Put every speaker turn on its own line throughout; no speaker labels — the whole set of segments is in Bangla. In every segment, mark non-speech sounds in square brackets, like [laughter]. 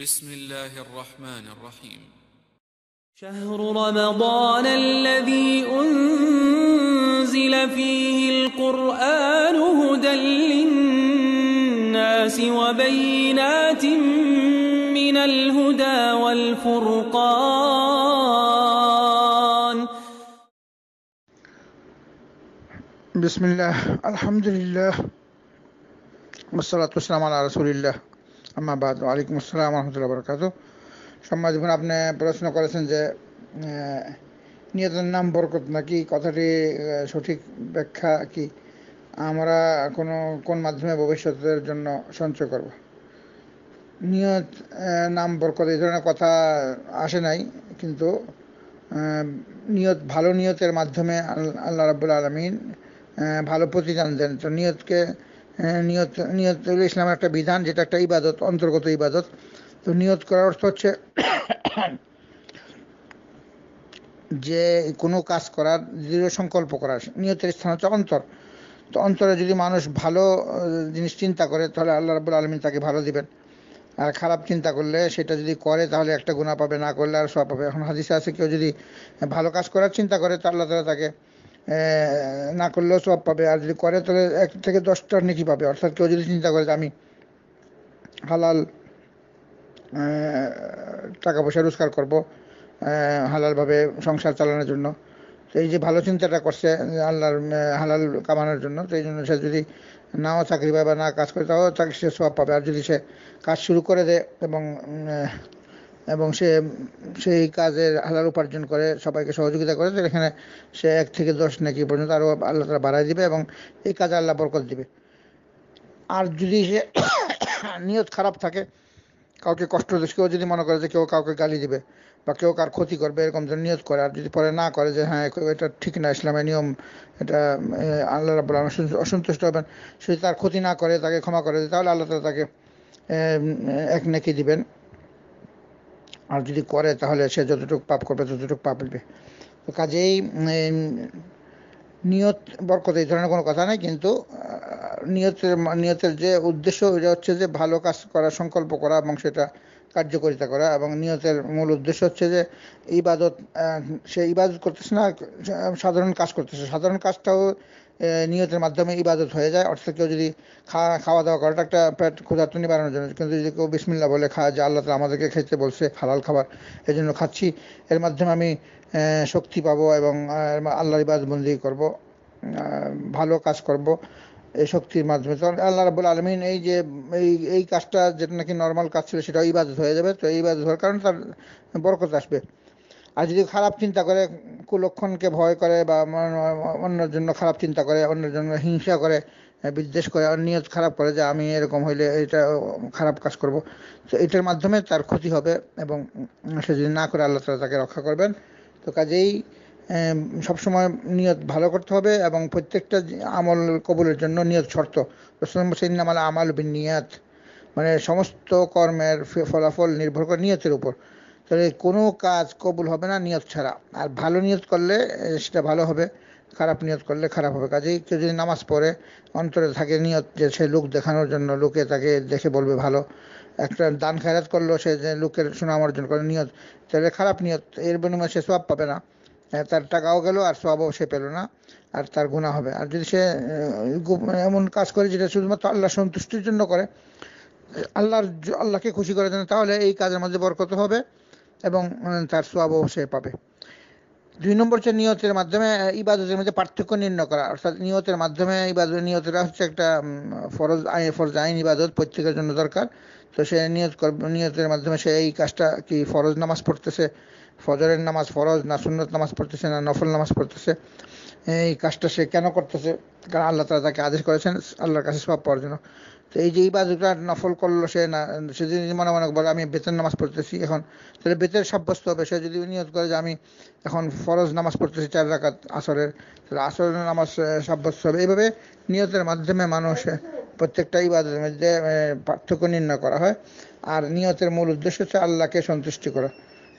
بسم الله الرحمن الرحيم شهر رمضان الذي أنزل فيه القرآن هدى للناس وبينات من الهدى والفرقان بسم الله الحمد لله والصلاة والسلام على رسول الله আমাবাদ ওয়ালাইকুম আসসালাম আলহামদুলিল্লাহ বরকাত সম্মান যখন আপনি প্রশ্ন করেছেন যে নিয়তের নাম বরকত নাকি কথাটি সঠিক ব্যাখ্যা কি আমরা কোনো কোন মাধ্যমে ভবিষ্যতের জন্য সঞ্চয় করব নিয়ত নাম বরকত এই ধরনের কথা আসে নাই কিন্তু নিয়ত ভালো নিয়তের মাধ্যমে আল্লাহ রাবুল আলমিন ভালো প্রতিদান দেন তো নিয়তকে হ্যাঁ, নিয়ত নিয়ত ইসলামের একটা বিধান যেটা একটা ইবাদত অন্তর্গত ইবাদত তো নিয়ত করার অর্থ হচ্ছে যে কোনো কাজ করার দৃঢ় সংকল্প করার নিয়তের স্থান হচ্ছে অন্তর তো অন্তরে যদি মানুষ ভালো জিনিস চিন্তা করে তাহলে আল্লাহ রাবুল আলমিন তাকে ভালো দিবেন আর খারাপ চিন্তা করলে সেটা যদি করে তাহলে একটা গুণা পাবে না করলে আর সব পাবে এখন হাদিসে আছে কেউ যদি ভালো কাজ করার চিন্তা করে তাহলে আল্লাহ তাকে না করলেও সব পাবে আর যদি করে তাহলে এক থেকে দশটার নেকি পাবে অর্থাৎ কেউ যদি চিন্তা করে যে আমি হালাল টাকা পয়সা রোজগার করব হালালভাবে সংসার চালানোর জন্য এই যে ভালো চিন্তাটা করছে আল্লাহর হালাল কামানোর জন্য সেই জন্য সে যদি নাও চাকরি পায় বা না কাজ করে তাও সে সব পাবে আর যদি সে কাজ শুরু করে দেয় এবং এবং সে সেই কাজের হালাল উপার্জন করে সবাইকে সহযোগিতা করে এখানে সে এক থেকে দশ নাকি পর্যন্ত আরও আল্লাহ তালা বাড়াই দিবে এবং এই কাজে আল্লাহ বরকত দিবে আর যদি সে [coughs] নিয়ত খারাপ থাকে কাউকে কষ্ট কেউ যদি মনে করে যে কেউ কাউকে গালি দিবে বা কেউ কার ক্ষতি করবে এরকম যেন নিয়ত করে আর যদি পরে না করে যে হ্যাঁ এটা ঠিক না ইসলামের নিয়ম এটা আল্লাহ রাবুল অসন্তুষ্ট হবেন সে তার ক্ষতি না করে তাকে ক্ষমা করে তাহলে আল্লাহ তালা তাকে এক নেকি দিবেন আর যদি করে তাহলে সে যতটুকু পাপ করবে ততটুকু পাপ হবে তো কাজেই নিয়ত বরকত এই ধরনের কোনো কথা নাই কিন্তু নিয়তের নিয়তের যে উদ্দেশ্য এটা হচ্ছে যে ভালো কাজ করা সংকল্প করা এবং সেটা কার্যকারিতা করা এবং নিয়তের মূল উদ্দেশ্য হচ্ছে যে ইবাদত সে ইবাদত করতেছে না সাধারণ কাজ করতেছে সাধারণ কাজটাও নিয়তের মাধ্যমে ইবাদত হয়ে যায় অর্থাৎ কেউ যদি খাওয়া খাওয়া দাওয়া করাটা একটা পেট ক্ষুধার্ত নিবারণের জন্য কিন্তু যদি কেউ বিসমিল্লা বলে খা যে আল্লাহ তালা আমাদেরকে খেতে বলছে হালাল খাবার এই জন্য খাচ্ছি এর মাধ্যমে আমি শক্তি পাবো এবং আল্লাহর বন্দি করব ভালো কাজ করব এই শক্তির মাধ্যমে তখন আল্লাহ রাবুল আলমিন এই যে এই এই কাজটা যেটা নাকি নর্মাল কাজ ছিল সেটাও ইবাদত হয়ে যাবে তো ইবাদত হওয়ার কারণে তার বরকত আসবে আর যদি খারাপ চিন্তা করে কুলক্ষণকে ভয় করে বা অন্যের জন্য খারাপ চিন্তা করে অন্যের জন্য হিংসা করে বিদ্বেষ করে নিয়ত খারাপ করে যে আমি এরকম হইলে এটা খারাপ কাজ করব তো এটার মাধ্যমে তার ক্ষতি হবে এবং সে যদি না করে আল্লাহ তালা তাকে রক্ষা করবেন তো কাজেই সবসময় নিয়ত ভালো করতে হবে এবং প্রত্যেকটা আমল কবুলের জন্য নিয়ত শর্ত আমাল বিন নিয়াত মানে সমস্ত কর্মের ফলাফল নির্ভর করে নিয়তের উপর তাহলে কোনো কাজ কবুল হবে না নিয়ত ছাড়া আর ভালো নিয়ত করলে সেটা ভালো হবে খারাপ নিয়ত করলে খারাপ হবে কাজেই কেউ যদি নামাজ পড়ে অন্তরে থাকে নিয়ত যে সে লোক দেখানোর জন্য লোকে তাকে দেখে বলবে ভালো একটা দান খায়রাত করলো সে যে লোকের সুনাম অর্জন করে নিয়ত তাহলে খারাপ নিয়ত এর বিনিময়ে সে সব পাবে না তার টাকাও গেল আর সবও সে পেল না আর তার গুণা হবে আর যদি সে এমন কাজ করে যেটা শুধুমাত্র আল্লাহ সন্তুষ্টির জন্য করে আল্লাহর আল্লাহকে খুশি করার জন্য তাহলে এই কাজের মধ্যে বরকত হবে এবং তার সব অবশ্যই পাবে দুই নম্বর হচ্ছে নিয়তের মাধ্যমে ইবাদতের মধ্যে পার্থক্য নির্ণয় করা অর্থাৎ নিয়তের মাধ্যমে ইবাদত নিয়তটা হচ্ছে একটা ফরজ আইন ফরজ আইন ইবাদত প্রত্যেকের জন্য দরকার তো সে নিয়ত নিয়তের মাধ্যমে সে এই কাজটা কি ফরজ নামাজ পড়তেছে ফজরের নামাজ ফরজ না সুন্নত নামাজ পড়তেছে না নফল নামাজ পড়তেছে এই কাজটা সে কেন করতেছে কারণ আল্লাহ তালা তাকে আদেশ করেছেন আল্লাহর কাছে সব পাওয়ার জন্য তো এই যে এই বাজুটা নফল করলো সে না সে যদি মনে মনে বলে আমি বেতন নামাজ পড়তেছি এখন তাহলে বেতের সাব্যস্ত হবে সে যদি নিয়ত করে যে আমি এখন ফরজ নামাজ পড়তেছি চার রাকাত আসরের তাহলে আসরের নামাজ সাব্যস্ত হবে এইভাবে নিয়তের মাধ্যমে মানুষ প্রত্যেকটা বাজারের মধ্যে পার্থক্য নির্ণয় করা হয় আর নিয়তের মূল উদ্দেশ্য হচ্ছে আল্লাহকে সন্তুষ্টি করা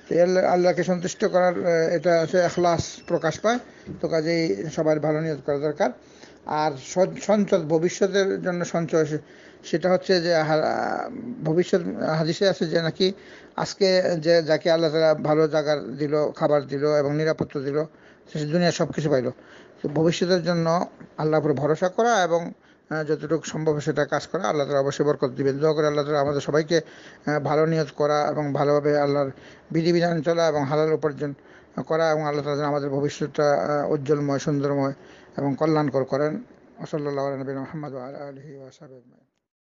তো আল্লাহকে সন্তুষ্ট করার এটা হচ্ছে এখলাস প্রকাশ পায় তো কাজেই সবার ভালো নিয়োগ করা দরকার আর সঞ্চয় ভবিষ্যতের জন্য সঞ্চয় সেটা হচ্ছে যে ভবিষ্যৎ হাদিসে আছে যে নাকি আজকে যে যাকে আল্লাহ তালা ভালো জাগার দিল খাবার দিল এবং নিরাপত্তা দিল সে দুনিয়া সব কিছু পাইল তো ভবিষ্যতের জন্য আল্লাহর ভরসা করা এবং হ্যাঁ, যতটুকু সম্ভব সেটা কাজ করা আল্লাহ তালা অবশ্যই বরকত দিবেন দোয়া করে আল্লাহ তালা আমাদের সবাইকে ভালো নিয়ত করা এবং ভালোভাবে আল্লাহর বিধিবিধান চলা এবং হালাল উপার্জন করা এবং আল্লাহ তালা আমাদের ভবিষ্যৎটা উজ্জ্বলময় সুন্দরময় এবং কল্যাণকর করেন ওসল্লা নবীন মোহাম্মদ আলহি